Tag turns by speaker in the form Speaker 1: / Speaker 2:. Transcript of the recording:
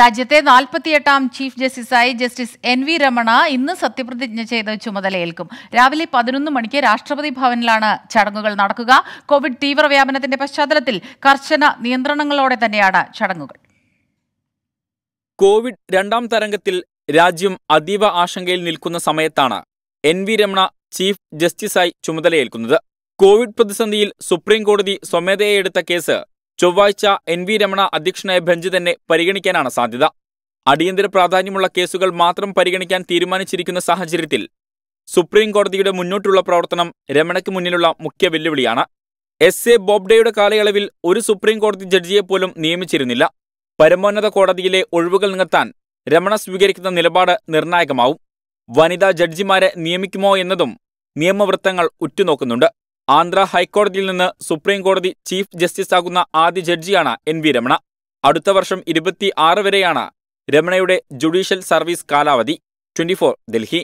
Speaker 1: രാജ്യത്തെ നാൽപ്പത്തിയെട്ടാം ചീഫ് ജസ്റ്റിസായി ജസ്റ്റിസ് എൻ വി രമണ ഇന്ന് സത്യപ്രതിജ്ഞ ചെയ്ത് ചുമതലയേൽക്കും രാവിലെ പതിനൊന്ന് മണിക്ക് രാഷ്ട്രപതി ഭവനിലാണ് ചടങ്ങുകൾ നടക്കുക കോവിഡ് തീവ്രവ്യാപനത്തിന്റെ പശ്ചാത്തലത്തിൽ കർശന നിയന്ത്രണങ്ങളോടെ തന്നെയാണ് ചടങ്ങുകൾ
Speaker 2: കോവിഡ് രണ്ടാം തരംഗത്തിൽ രാജ്യം അതീവ ആശങ്കയിൽ നിൽക്കുന്ന സമയത്താണ് എൻ വി രമണ ചീഫ് ജസ്റ്റിസായി ചുമതലയേൽക്കുന്നത് കോവിഡ് പ്രതിസന്ധിയിൽ സുപ്രീം കോടതി സ്വമേധയെടുത്ത കേസ് ചൊവ്വാഴ്ച എൻ വി രമണ അധ്യക്ഷനായ ബെഞ്ച് തന്നെ പരിഗണിക്കാനാണ് സാധ്യത അടിയന്തര പ്രാധാന്യമുള്ള കേസുകൾ മാത്രം പരിഗണിക്കാൻ തീരുമാനിച്ചിരിക്കുന്ന സാഹചര്യത്തിൽ സുപ്രീം കോടതിയുടെ മുന്നോട്ടുള്ള പ്രവർത്തനം രമണയ്ക്ക് മുന്നിലുള്ള മുഖ്യ വെല്ലുവിളിയാണ് എസ് എ ബോബ്ഡെയുടെ കാലയളവിൽ ഒരു സുപ്രീം കോടതി ജഡ്ജിയെ പോലും നിയമിച്ചിരുന്നില്ല പരമോന്നത കോടതിയിലെ ഒഴിവുകൾ നികത്താൻ രമണ സ്വീകരിക്കുന്ന നിലപാട് നിർണായകമാവും വനിതാ ജഡ്ജിമാരെ നിയമിക്കുമോ എന്നതും നിയമവൃത്തങ്ങൾ ഉറ്റുനോക്കുന്നുണ്ട് ആന്ധ്ര ഹൈക്കോടതിയിൽ നിന്ന് സുപ്രീം കോടതി ചീഫ് ആകുന്ന ആദ്യ ജഡ്ജിയാണ് എൻ വി രമണ അടുത്ത വർഷം ഇരുപത്തി ആറ് വരെയാണ് രമണയുടെ ജുഡീഷ്യൽ സർവീസ് കാലാവധി ട്വന്റി ഡൽഹി